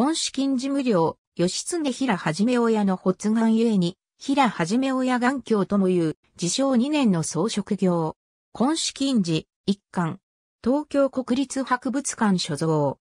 根資金事務料、義経平はじめ親の発願ゆえに、平はじめ親元凶ともいう、自称2年の装飾業。根資金事、一巻。東京国立博物館所蔵。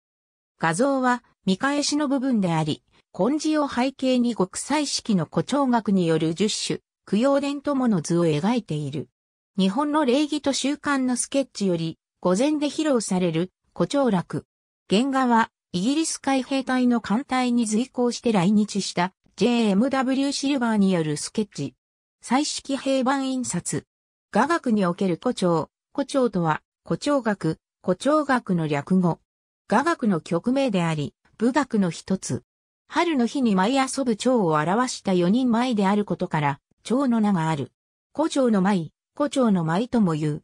画像は、見返しの部分であり、根字を背景に極彩色の誇張学による十種、供養伝友の図を描いている。日本の礼儀と習慣のスケッチより、午前で披露される、誇張楽。原画は、イギリス海兵隊の艦隊に随行して来日した JMW シルバーによるスケッチ。彩色平板印刷。雅楽における古調。古調とは、古調学、古調学の略語。雅楽の曲名であり、部学の一つ。春の日に舞遊ぶ蝶を表した四人舞であることから、蝶の名がある。古蝶の舞、古蝶の舞とも言う。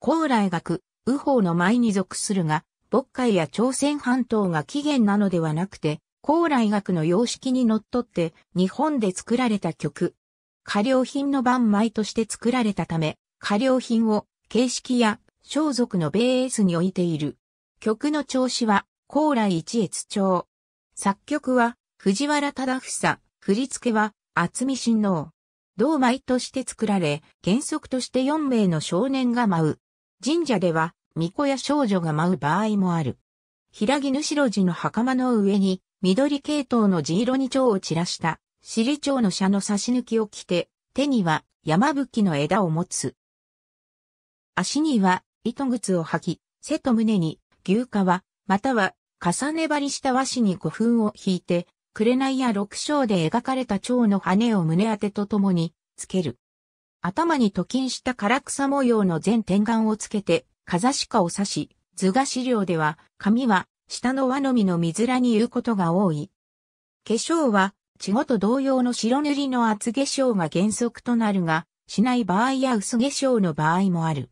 高麗学、右方の舞に属するが、渤海や朝鮮半島が起源なのではなくて、高麗学の様式にのっとって日本で作られた曲。過料品の番米として作られたため、過料品を形式や装束のベースに置いている。曲の調子は高麗一越調。作曲は藤原忠房、振り付けは厚見親王。同米として作られ、原則として4名の少年が舞う。神社では巫女や少女が舞う場合もある。平木ぬしろ地の袴の上に、緑系統の地色に蝶を散らした、尻蝶の車の差し抜きを着て、手には山吹の枝を持つ。足には糸靴を履き、背と胸に牛皮、または重ね張りした和紙に古墳を引いて、紅や六章で描かれた蝶の羽を胸当てとともにつける。頭に渡金した唐草模様の全天眼をつけて、風鹿を指し、図画資料では、紙は、下の輪のみの水らに言うことが多い。化粧は、地ごと同様の白塗りの厚化粧が原則となるが、しない場合や薄化粧の場合もある。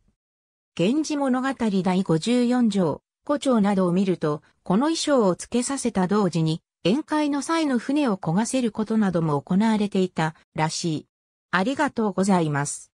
源氏物語第54条、古町などを見ると、この衣装を付けさせた同時に、宴会の際の船を焦がせることなども行われていたらしい。ありがとうございます。